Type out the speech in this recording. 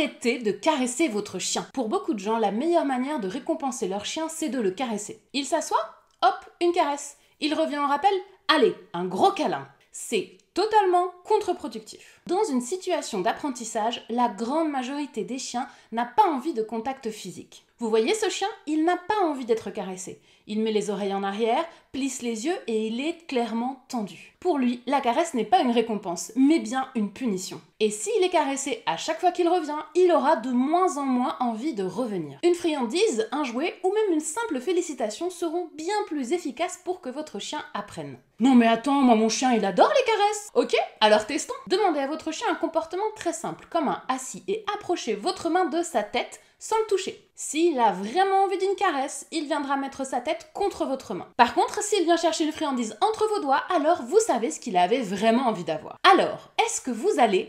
Arrêtez de caresser votre chien. Pour beaucoup de gens, la meilleure manière de récompenser leur chien, c'est de le caresser. Il s'assoit, hop, une caresse. Il revient en rappel, allez, un gros câlin. C'est totalement contre-productif. Dans une situation d'apprentissage, la grande majorité des chiens n'a pas envie de contact physique. Vous voyez ce chien Il n'a pas envie d'être caressé. Il met les oreilles en arrière, plisse les yeux et il est clairement tendu. Pour lui, la caresse n'est pas une récompense, mais bien une punition. Et s'il est caressé à chaque fois qu'il revient, il aura de moins en moins envie de revenir. Une friandise, un jouet ou même une simple félicitation seront bien plus efficaces pour que votre chien apprenne. Non mais attends, moi mon chien il adore les caresses Ok, alors testons Demandez à votre chien un comportement très simple, comme un assis, et approchez votre main de sa tête sans le toucher. S'il a vraiment envie d'une caresse, il viendra mettre sa tête contre votre main. Par contre, s'il vient chercher une friandise entre vos doigts, alors vous savez ce qu'il avait vraiment envie d'avoir. Alors, est-ce que vous allez